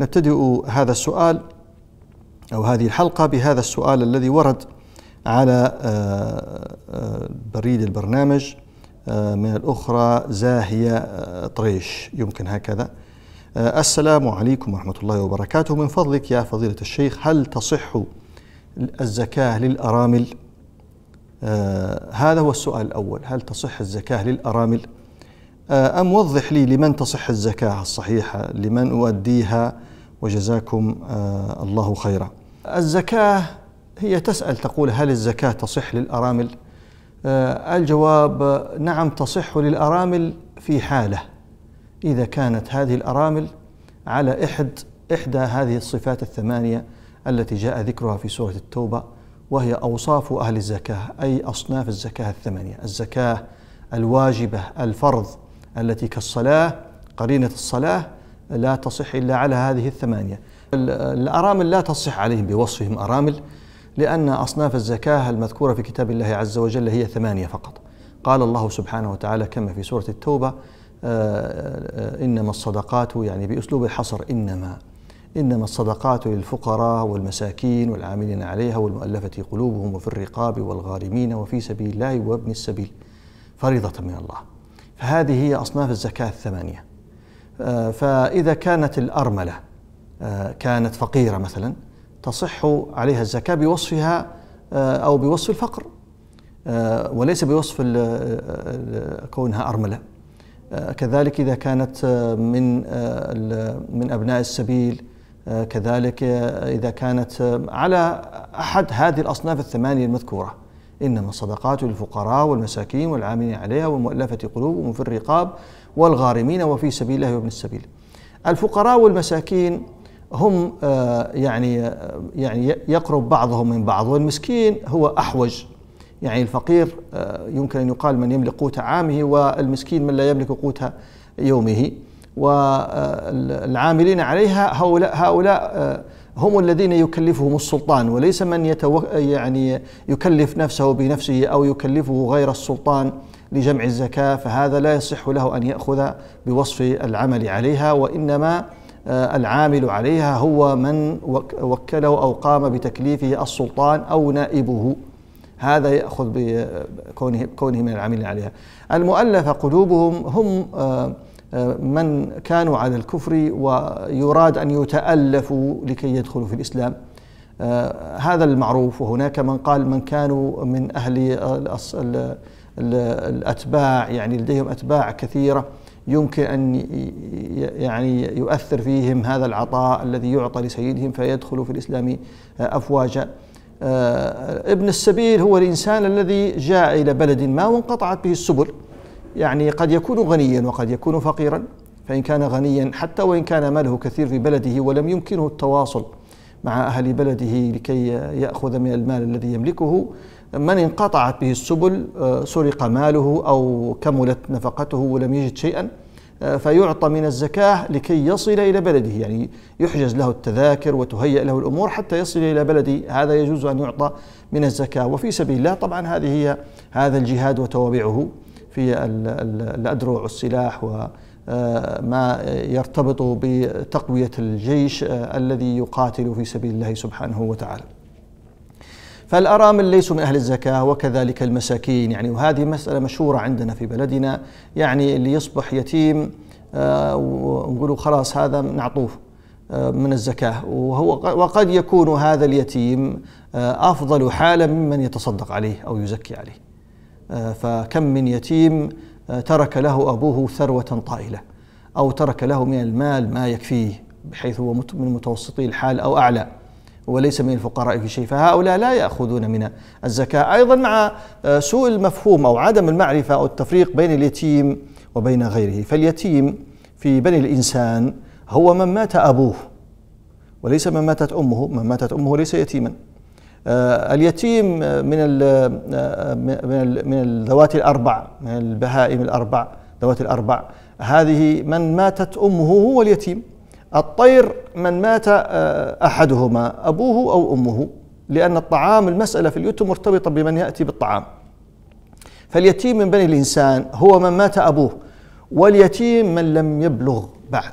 نبتدئ هذا السؤال أو هذه الحلقة بهذا السؤال الذي ورد على آه، آه، بريد البرنامج آه، من الأخرى زاهية طريش يمكن هكذا السلام عليكم ورحمة الله وبركاته من فضلك يا فضيلة الشيخ هل تصح الزكاة للأرامل هذا هو السؤال الأول هل تصح الزكاة للأرامل آه، أم وضح لي لمن تصح الزكاة الصحيحة لمن أؤديها وجزاكم آه، الله خيرا الزكاة هي تسأل تقول هل الزكاة تصح للأرامل آه، الجواب نعم تصح للأرامل في حالة إذا كانت هذه الأرامل على إحد إحدى هذه الصفات الثمانية التي جاء ذكرها في سورة التوبة وهي أوصاف أهل الزكاة أي أصناف الزكاة الثمانية الزكاة الواجبة الفرض التي كالصلاة قرينة الصلاة لا تصح إلا على هذه الثمانية الأرامل لا تصح عليهم بوصفهم أرامل لأن أصناف الزكاة المذكورة في كتاب الله عز وجل هي ثمانية فقط قال الله سبحانه وتعالى كما في سورة التوبة آه، آه، إنما الصدقات يعني بأسلوب الحصر إنما إنما الصدقات للفقراء والمساكين والعاملين عليها والمؤلفة قلوبهم وفي الرقاب والغارمين وفي سبيل الله وابن السبيل فريضة من الله هذه هي أصناف الزكاة الثمانية آه، فإذا كانت الأرملة آه، كانت فقيرة مثلا تصح عليها الزكاة بوصفها آه، أو بوصف الفقر وليس بوصف كونها أرملة كذلك إذا كانت من من أبناء السبيل كذلك إذا كانت على أحد هذه الأصناف الثمانية المذكورة إنما الصدقات للفقراء والمساكين والعاملين عليها والمؤلفة قلوبهم في الرقاب والغارمين وفي سبيل الله وابن السبيل الفقراء والمساكين هم آه، يعني آه، يعني يقرب بعضهم من بعض والمسكين هو أحوج يعني الفقير آه، يمكن أن يقال من يملك قوت عامه والمسكين من لا يملك قوت يومه والعاملين عليها هؤلاء هؤلاء هم الذين يكلفهم السلطان وليس من يتو... يعني يكلف نفسه بنفسه او يكلفه غير السلطان لجمع الزكاه فهذا لا يصح له ان ياخذ بوصف العمل عليها وانما آه، العامل عليها هو من وكله او قام بتكليفه السلطان او نائبه هذا ياخذ بكونه آه، كونه من العامل عليها المؤلفه قلوبهم هم آه، من كانوا على الكفر ويراد أن يتألفوا لكي يدخلوا في الإسلام آه، هذا المعروف وهناك من قال من كانوا من أهل الأتباع يعني لديهم أتباع كثيرة يمكن أن يعني يؤثر فيهم هذا العطاء الذي يعطى لسيدهم فيدخلوا في الإسلام آه، أفواجا آه، ابن السبيل هو الإنسان الذي جاء إلى بلد ما وانقطعت به السبل يعني قد يكون غنيا وقد يكون فقيرا فإن كان غنيا حتى وإن كان ماله كثير في بلده ولم يمكنه التواصل مع أهل بلده لكي يأخذ من المال الذي يملكه من انقطعت به السبل آه، سرق ماله أو كملت نفقته ولم يجد شيئا آه، فيعطى من الزكاة لكي يصل إلى بلده يعني يحجز له التذاكر وتهيأ له الأمور حتى يصل إلى بلده هذا يجوز أن يعطى من الزكاة وفي سبيل الله طبعا هذه هي هذا الجهاد وتوابعه في الأدرع والسلاح وما آه، يرتبط بتقوية الجيش آه، الذي يقاتل في سبيل الله سبحانه وتعالى فالأرامل ليسوا من أهل الزكاة وكذلك المساكين يعني وهذه مسألة مشهورة عندنا في بلدنا يعني اللي يصبح يتيم آه، ونقولوا خلاص هذا نعطوه من الزكاة وهو وقد يكون هذا اليتيم أفضل حالا ممن يتصدق عليه أو يزكي عليه آه، فكم من يتيم آه، ترك له أبوه ثروة طائلة أو ترك له من المال ما يكفيه بحيث هو من متوسطي الحال أو أعلى وليس من الفقراء في شيء فهؤلاء لا يأخذون من الزكاة أيضا مع آه، سوء المفهوم أو عدم المعرفة أو التفريق بين اليتيم وبين غيره فاليتيم في بني الإنسان هو من مات أبوه وليس من ماتت أمه من ماتت أمه ليس يتيما آه، اليتيم من الـ آه، من من ذوات الاربع من البهائم الاربع ذوات الاربع هذه من ماتت امه هو اليتيم الطير من مات آه، احدهما ابوه او امه لان الطعام المساله في اليتم مرتبطه بمن ياتي بالطعام فاليتيم من بني الانسان هو من مات ابوه واليتيم من لم يبلغ بعد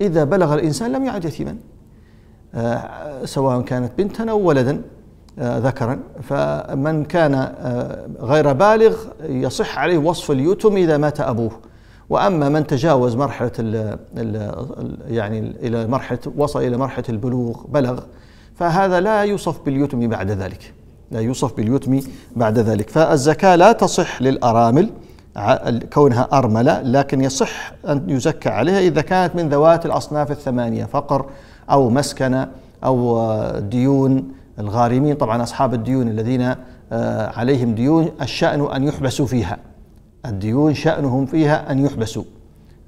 إذا بلغ الإنسان لم يعد يتيما سواء كانت بنتا أو ولدا ذكرا فمن كان آه، غير بالغ يصح عليه وصف اليتم إذا مات أبوه واما من تجاوز مرحله الـ الـ يعني الى مرحله وصل الى مرحله البلوغ بلغ فهذا لا يوصف باليتم بعد ذلك لا يوصف باليتم بعد ذلك فالزكاه لا تصح للارامل كونها ارمله لكن يصح ان يزكى عليها اذا كانت من ذوات الاصناف الثمانيه فقر او مسكنه او آه، ديون الغارمين طبعا أصحاب الديون الذين آه، عليهم ديون الشأن أن يحبسوا فيها الديون شأنهم فيها أن يحبسوا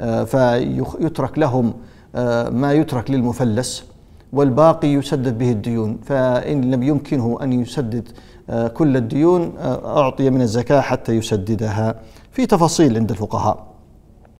آه، فيترك لهم آه، ما يترك للمفلس والباقي يسدد به الديون فإن لم يمكنه أن يسدد كل الديون أعطي من الزكاة حتى يسددها في تفاصيل عند الفقهاء